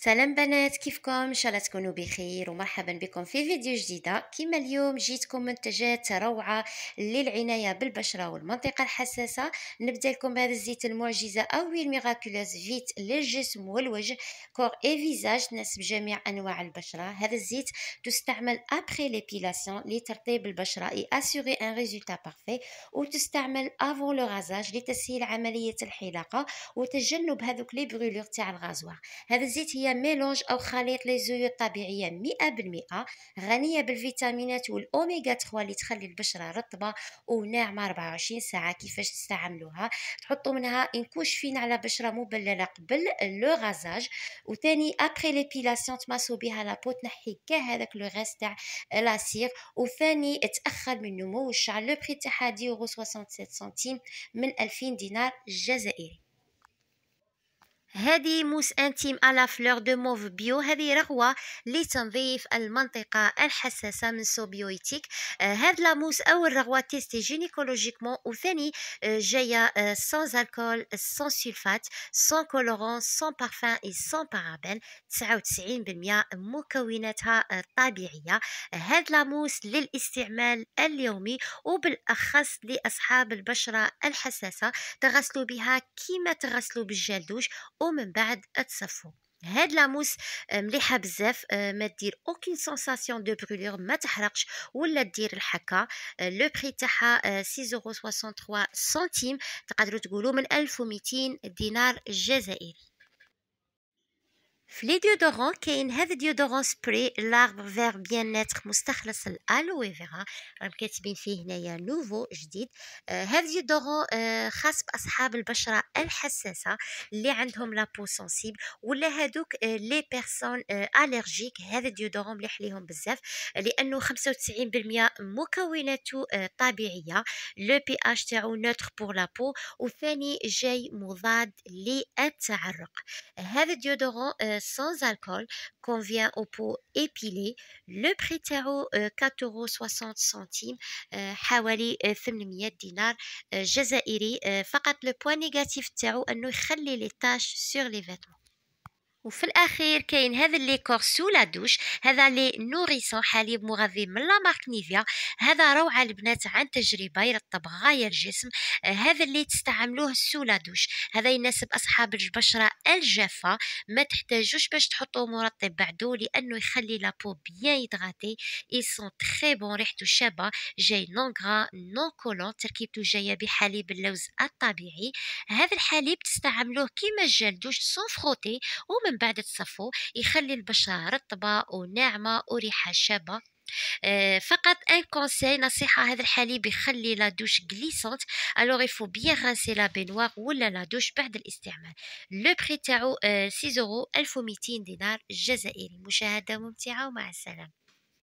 سلام بنات كيفكم ان شاء الله تكونوا بخير ومرحبا بكم في فيديو جديده كما اليوم جيتكم منتجات روعه للعنايه بالبشره والمنطقه الحساسه نبدا لكم بهذا الزيت المعجزه او الميراكولوز فيت للجسم والوجه كور اي فيزاج تناسب جميع انواع البشره هذا الزيت تستعمل ابري ليبيلاسيون لترطيب البشره اي اسوري ان ريزولتا بارفي وتستعمل افون لو غازاج لتسهيل عمليه الحلاقه وتجنب هذوك لي بغولور تاع الغازوار هذا الزيت هي ميلونج أو خليط لي زيوت طبيعية بالمئة غنية بالفيتامينات والأوميغا 3 اللي تخلي البشرة رطبة وناعمة 24 ساعة كيفاش تستعملوها تحطوا منها انكوش فين على بشرة مبللة قبل لو غازاج وثاني ابري ليبيلاسيون تماسو بها لابو تنحي كاع هذاك لو غاز تاع لاسير وثاني تاخر من نمو الشعر لو بري تاعها 67 سنتيم من 2000 دينار جزائري هذه موس انتيم على فلور دو موف بيو هذه رغوه لتنظيف المنطقه الحساسه من سوبيويتيك آه، هذا لاموس او الرغوه تيستي جينيكولوجيكمون وثاني آه، جايه سان الكول سان سولفات سان كولورون سان بارفان اي سان بارابان 99% مكوناتها آه، طبيعيه هذا لاموس للاستعمال اليومي وبالاخص لاصحاب البشره الحساسه تغسلوا بها كيما تغسلوا بالجلدوش ومن بعد تصفو هاد لاموس آه، مليحه بزاف آه، ما دير اوكين سونساسيون دو برولور ما تحرقش ولا دير الحكه آه، لو بري تاعها 6.63 سنتيم تقدروا تقولوا من 1200 دينار جزائري في لي ديودورون كاين هذا ديودورون سبري لاربر فير بيان نتر مستخلص الالوي فيرا راهم كاتبين فيه هنايا نوفو جديد آه هذا ديودورون آه خاص باصحاب البشره الحساسه اللي عندهم لا بو سونسيبل ولا هذوك آه لي بيرسون آه الرجيك هذا ديودورون مليح ليهم بزاف لانه 95% مكوناته آه طبيعيه لو بي اش تاعو نوتر بور لا بو وثاني جاي مضاد للتعرق هذا ديودورون آه sans alcool convient au pot épilé. Le prix terreau, euh, 4,60 euros centimes. Euh, Hawali, euh, dinar dinar Jazairi, le point négatif terreau, nous خلي les taches sur les vêtements. وفي الاخير كاين هذا لي كور سو لا دوش هذا لي نوريسون حليب مغذي من لا مارك نيفيا هذا روعه البنات عن تجربه يرطب غايه الجسم هذا اللي تستعملوه سو لا دوش هذا يناسب اصحاب البشره الجافه ما تحتاجوش باش تحطوا مرطب بعدو لانه يخلي لابو بيان يتغاتي اي سون تري بون ريحته شابه جاي نون غرا نون كولون تركيبته جايه بحليب اللوز الطبيعي هذا الحليب تستعملوه كيما الجل دوش سون فروتي ومن بعد تصفو يخلي البشرة رطبة وناعمة وريحة شابة آه، فقط ان كونساي نصيحة هذا الحليب يخلي لا دوش غليسونت الوغ يفو بيان غانسي لا la ولا لا دوش بعد الاستعمال لو بري تاعو 6 اورو 1200 دينار جزائري مشاهدة ممتعة ومع السلامة